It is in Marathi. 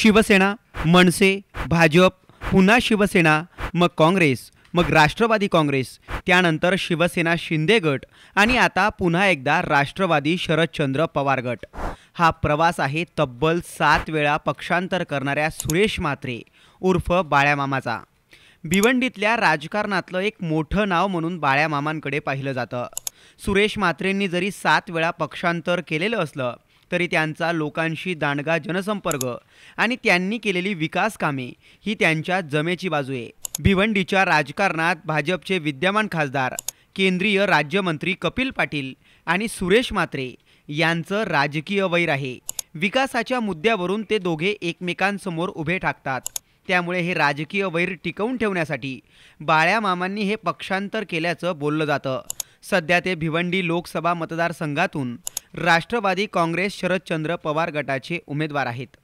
शिवसेना मनसे भाजप पुन्हा शिवसेना मग काँग्रेस मग राष्ट्रवादी काँग्रेस त्यानंतर शिवसेना शिंदे गट आणि आता पुन्हा एकदा राष्ट्रवादी शरदचंद्र पवार गट हा प्रवास आहे तब्बल सात वेळा पक्षांतर करणाऱ्या सुरेश मात्रे उर्फ बाळ्यामामाचा भिवंडीतल्या राजकारणातलं एक मोठं नाव म्हणून बाळ्यामामांकडे पाहिलं जातं सुरेश मात्रेंनी जरी सात वेळा पक्षांतर केलेलं असलं तरी त्यांचा लोकांशी दांडगा जनसंपर्क आणि त्यांनी केलेली विकास कामे ही त्यांच्या जमेची बाजू आहे भिवंडीच्या राजकारणात भाजपचे विद्यमान खासदार केंद्रीय राज्यमंत्री कपिल पाटील आणि सुरेश मात्रे यांचं राजकीय वैर आहे विकासाच्या मुद्द्यावरून ते दोघे एकमेकांसमोर उभे ठाकतात त्यामुळे हे राजकीय वैर टिकवून ठेवण्यासाठी बाळ्या मामांनी हे पक्षांतर केल्याचं बोललं जातं सध्या ते भिवंडी लोकसभा मतदारसंघातून राष्ट्रवादी काँग्रेस शरदचंद्र पवार गटाचे उमेदवार आहेत